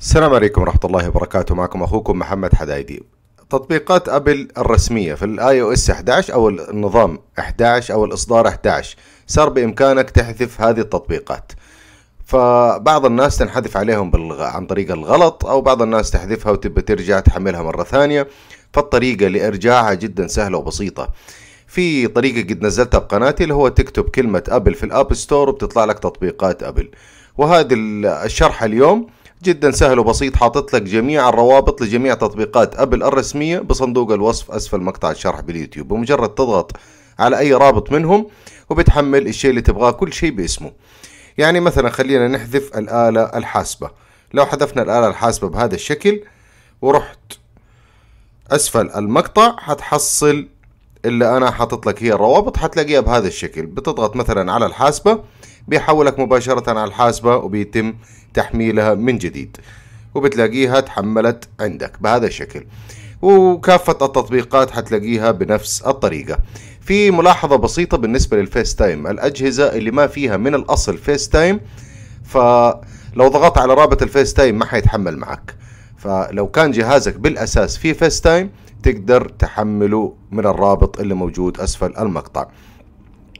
السلام عليكم ورحمة الله وبركاته معكم أخوكم محمد حدايدي تطبيقات أبل الرسمية في الاي او اس 11 أو النظام 11 أو الإصدار 11 صار بإمكانك تحذف هذه التطبيقات فبعض الناس تنحذف عليهم عن طريق الغلط أو بعض الناس تحذفها وتبى ترجع تحملها مرة ثانية فالطريقة لإرجاعها جدا سهلة وبسيطة في طريقة قد نزلتها بقناتي اللي هو تكتب كلمة أبل في الأب ستور وبتطلع لك تطبيقات أبل وهذا الشرح اليوم جدا سهل وبسيط حاطط لك جميع الروابط لجميع تطبيقات أبل الرسمية بصندوق الوصف أسفل مقطع الشرح باليوتيوب بمجرد تضغط على أي رابط منهم وبتحمل الشيء اللي تبغاه كل شيء باسمه يعني مثلا خلينا نحذف الآلة الحاسبة لو حذفنا الآلة الحاسبة بهذا الشكل ورحت اسفل المقطع هتحصل اللي انا حاطط لك هي الروابط هتلاقيها بهذا الشكل بتضغط مثلا على الحاسبه بيحولك مباشره على الحاسبه وبيتم تحميلها من جديد وبتلاقيها تحملت عندك بهذا الشكل وكافة التطبيقات هتلاقيها بنفس الطريقة في ملاحظة بسيطة بالنسبة للفيس تايم الأجهزة اللي ما فيها من الأصل فيس تايم فلو ضغطت على رابط الفيس تايم ما حيتحمل معك فلو كان جهازك بالاساس في فيس تايم تقدر تحمله من الرابط اللي موجود اسفل المقطع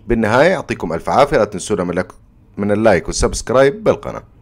بالنهايه يعطيكم الف عافيه لا تنسونا من اللايك والسبسكرايب بالقناه